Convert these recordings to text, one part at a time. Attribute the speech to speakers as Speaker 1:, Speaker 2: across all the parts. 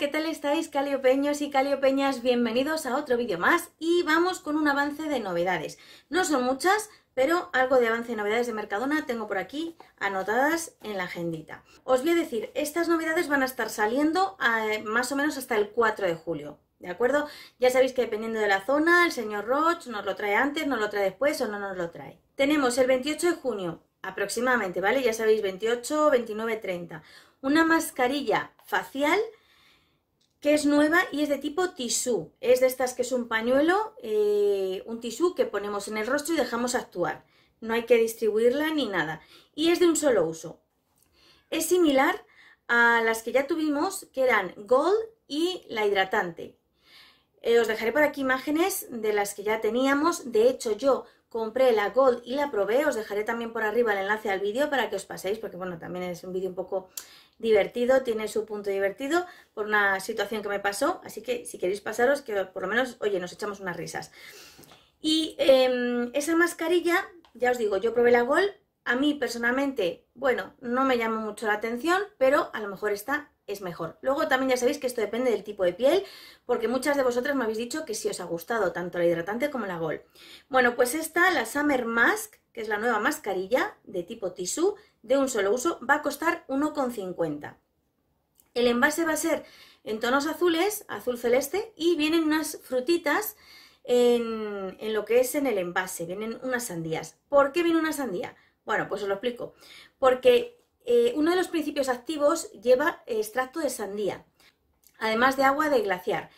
Speaker 1: ¿qué tal estáis caliopeños y caliopeñas? Bienvenidos a otro vídeo más y vamos con un avance de novedades. No son muchas, pero algo de avance de novedades de Mercadona tengo por aquí anotadas en la agendita. Os voy a decir, estas novedades van a estar saliendo eh, más o menos hasta el 4 de julio. ¿De acuerdo? Ya sabéis que dependiendo de la zona, el señor Roche nos lo trae antes, nos lo trae después o no nos lo trae. Tenemos el 28 de junio, aproximadamente, ¿vale? Ya sabéis, 28, 29, 30. Una mascarilla facial que es nueva y es de tipo tisú. Es de estas que es un pañuelo, eh, un tisú que ponemos en el rostro y dejamos actuar. No hay que distribuirla ni nada. Y es de un solo uso. Es similar a las que ya tuvimos, que eran Gold y la hidratante. Eh, os dejaré por aquí imágenes de las que ya teníamos. De hecho, yo compré la Gold y la probé, os dejaré también por arriba el enlace al vídeo para que os paséis, porque bueno, también es un vídeo un poco divertido, tiene su punto divertido por una situación que me pasó, así que si queréis pasaros, que por lo menos, oye, nos echamos unas risas. Y em, esa mascarilla, ya os digo, yo probé la Gold, a mí personalmente, bueno, no me llamó mucho la atención, pero a lo mejor está es mejor. Luego también ya sabéis que esto depende del tipo de piel, porque muchas de vosotras me habéis dicho que si os ha gustado tanto la hidratante como la Gol. Bueno, pues esta, la Summer Mask, que es la nueva mascarilla de tipo tisú, de un solo uso, va a costar 1,50. El envase va a ser en tonos azules, azul celeste, y vienen unas frutitas en, en, lo que es en el envase, vienen unas sandías. ¿Por qué viene una sandía? Bueno, pues os lo explico. Porque eh, uno de los principios activos lleva extracto de sandía, además de agua de glaciar.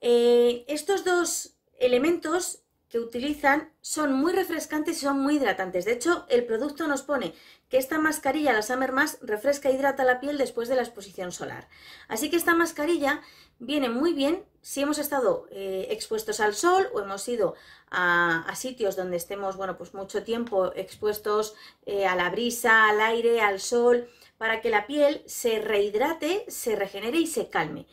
Speaker 1: Eh, estos dos elementos que utilizan son muy refrescantes y son muy hidratantes. De hecho, el producto nos pone que esta mascarilla, la Summer Mask, refresca e hidrata la piel después de la exposición solar. Así que esta mascarilla viene muy bien si hemos estado eh, expuestos al sol o hemos ido a, sitios donde estemos, bueno, pues mucho tiempo expuestos eh, a la brisa, al aire, al sol, para que la piel se rehidrate, se regenere y se calme.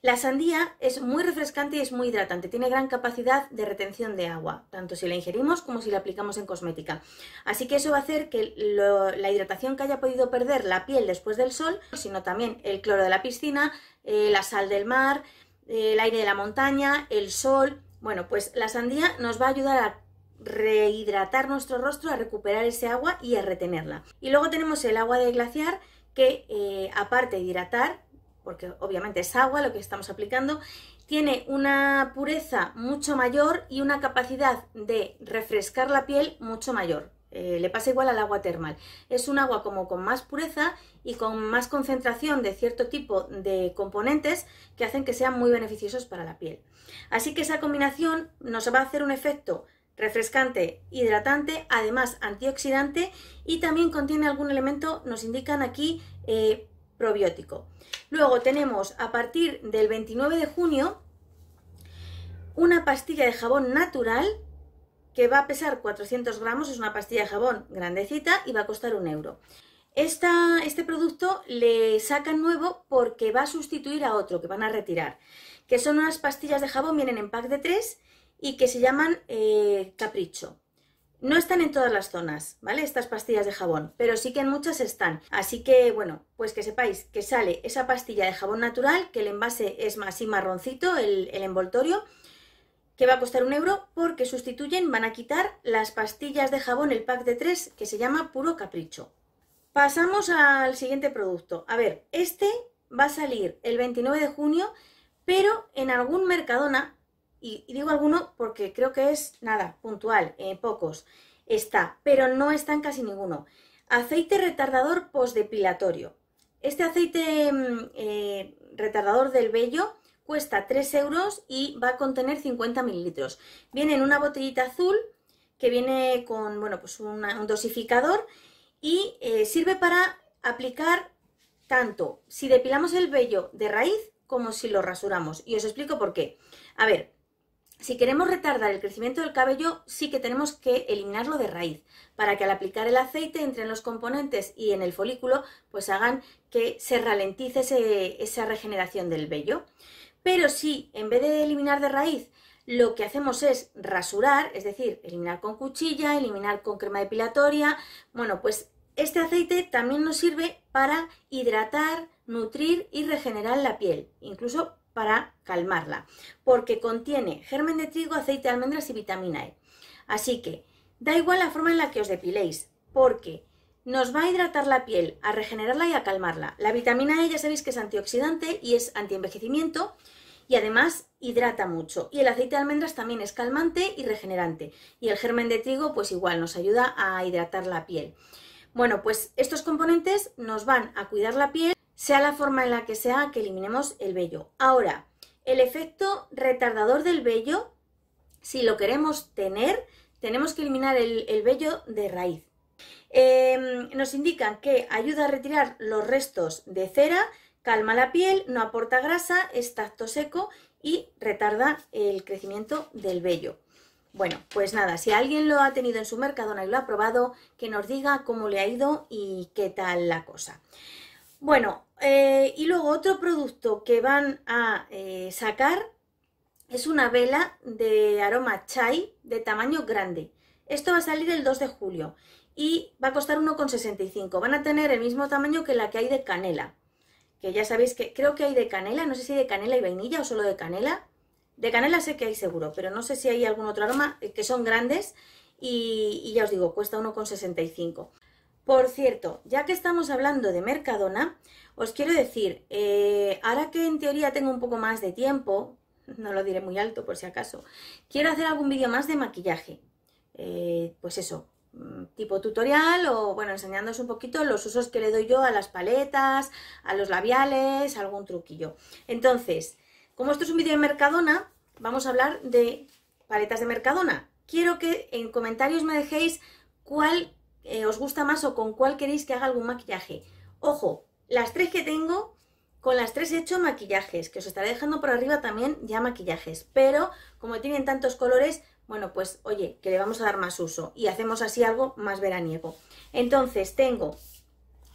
Speaker 1: La sandía es muy refrescante y es muy hidratante, tiene gran capacidad de retención de agua, tanto si la ingerimos como si la aplicamos en cosmética. Así que eso va a hacer que la hidratación que haya podido perder la piel después del sol, sino también el cloro de la piscina, eh, la sal del mar, eh, el aire de la montaña, el sol. Bueno, pues la sandía nos va a ayudar a rehidratar nuestro rostro, a recuperar ese agua y a retenerla. Y luego tenemos el agua de glaciar que, eh, aparte de hidratar, porque obviamente es agua lo que estamos aplicando, tiene una pureza mucho mayor y una capacidad de refrescar la piel mucho mayor. Eh, le pasa igual al agua termal. Es un agua como con más pureza y con más concentración de cierto tipo de componentes que hacen que sean muy beneficiosos para la piel. Así que esa combinación nos va a hacer un efecto refrescante, hidratante, además antioxidante y también contiene algún elemento, nos indican aquí, eh, probiótico. Luego tenemos a partir del 29 de junio una pastilla de jabón natural que va a pesar 400 gramos, es una pastilla de jabón grandecita y va a costar un euro. este producto le sacan nuevo porque va a sustituir a otro que van a retirar, que son unas pastillas de jabón, vienen en pack de tres y que se llaman eh, capricho. No están en todas las zonas, ¿vale? Estas pastillas de jabón, pero sí que en muchas están. Así que, bueno, pues que sepáis que sale esa pastilla de jabón natural, que el envase es más así marroncito, el, el envoltorio, que va a costar un euro porque sustituyen, van a quitar las pastillas de jabón, el pack de tres, que se llama Puro Capricho. Pasamos al siguiente producto. A ver, este va a salir el 29 de junio, pero en algún Mercadona y, digo alguno porque creo que es nada, puntual, en eh, pocos, está, pero no está en casi ninguno. Aceite retardador postdepilatorio. Este aceite mm, eh, retardador del vello cuesta 3 euros y va a contener 50 mililitros. Viene en una botellita azul que viene con bueno, pues un dosificador y eh, sirve para aplicar tanto si depilamos el vello de raíz como si lo rasuramos. Y os explico por qué. A ver, si queremos retardar el crecimiento del cabello, sí que tenemos que eliminarlo de raíz, para que al aplicar el aceite entre los componentes y en el folículo, pues hagan que se ralentice esa regeneración del vello. Pero si en vez de eliminar de raíz, lo que hacemos es rasurar, es decir, eliminar con cuchilla, eliminar con crema depilatoria, bueno, pues este aceite también nos sirve para hidratar, nutrir y regenerar la piel, incluso para calmarla, porque contiene germen de trigo, aceite de almendras y vitamina E. Así que da igual la forma en la que os depiléis, porque nos va a hidratar la piel, a regenerarla y a calmarla. La vitamina E ya sabéis que es antioxidante y es antienvejecimiento y además hidrata mucho. Y el aceite de almendras también es calmante y regenerante. Y el germen de trigo pues igual nos ayuda a hidratar la piel. Bueno, pues estos componentes nos van a cuidar la piel sea la forma en la que sea que eliminemos el vello. Ahora, el efecto retardador del vello, si lo queremos tener, tenemos que eliminar el, vello de raíz. Em, nos indican que ayuda a retirar los restos de cera, calma la piel, no aporta grasa, es tacto seco y retarda el crecimiento del vello. Bueno, pues nada, si alguien lo ha tenido en su mercadona y lo ha probado, que nos diga cómo le ha ido y qué tal la cosa. Bueno, eh, y luego otro producto que van a eh, sacar es una vela de aroma chai de tamaño grande. Esto va a salir el 2 de julio y va a costar 1,65. Van a tener el mismo tamaño que la que hay de canela. Que ya sabéis que creo que hay de canela, no sé si de canela y vainilla o solo de canela. De canela sé que hay seguro, pero no sé si hay algún otro aroma eh, que son grandes y, y ya os digo, cuesta 1,65. Por cierto, ya que estamos hablando de Mercadona, os quiero decir, eh, ahora que en teoría tengo un poco más de tiempo, no lo diré muy alto por si acaso, quiero hacer algún vídeo más de maquillaje. Eh, pues eso, mm, tipo tutorial o bueno, enseñándoos un poquito los usos que le doy yo a las paletas, a los labiales, algún truquillo. Entonces, como esto es un vídeo de Mercadona, vamos a hablar de paletas de Mercadona. Quiero que en comentarios me dejéis cuál eh, os gusta más o con cuál queréis que haga algún maquillaje. Ojo, las tres que tengo, con las tres he hecho maquillajes, que os estaré dejando por arriba también ya maquillajes, pero como tienen tantos colores, bueno, pues oye, que le vamos a dar más uso y hacemos así algo más veraniego. Entonces tengo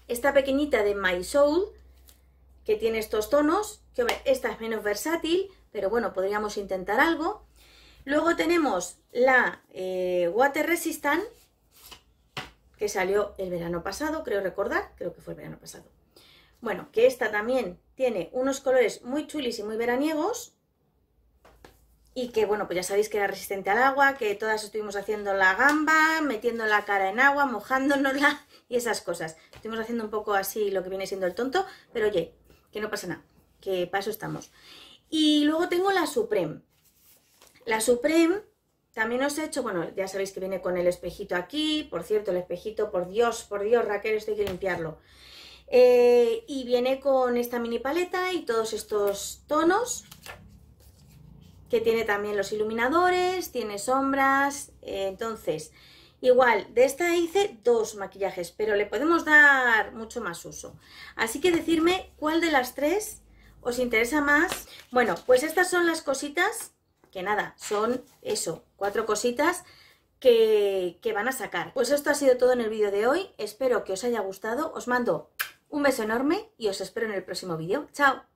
Speaker 1: esta pequeñita de My Soul, que tiene estos tonos, que esta es menos versátil, pero bueno, podríamos intentar algo. Luego tenemos la eh, Water Resistant, que salió el verano pasado, creo recordar, creo que fue el verano pasado. Bueno, que esta también tiene unos colores muy chulis y muy veraniegos. Y que, bueno, pues ya sabéis que era resistente al agua, que todas estuvimos haciendo la gamba, metiendo la cara en agua, mojándonosla y esas cosas. Estuvimos haciendo un poco así lo que viene siendo el tonto, pero oye, que no pasa nada, que paso estamos. Y luego tengo la Supreme. La Supreme también os he hecho, bueno, ya sabéis que viene con el espejito aquí, por cierto, el espejito, por Dios, por Dios, Raquel, esto hay que limpiarlo. Eh, y viene con esta mini paleta y todos estos tonos, que tiene también los iluminadores, tiene sombras, eh, entonces, igual, de esta hice dos maquillajes, pero le podemos dar mucho más uso. Así que decirme cuál de las tres os interesa más. Bueno, pues estas son las cositas que nada, son eso, cuatro cositas que, que van a sacar. Pues esto ha sido todo en el vídeo de hoy, espero que os haya gustado, os mando un beso enorme y os espero en el próximo vídeo. ¡Chao!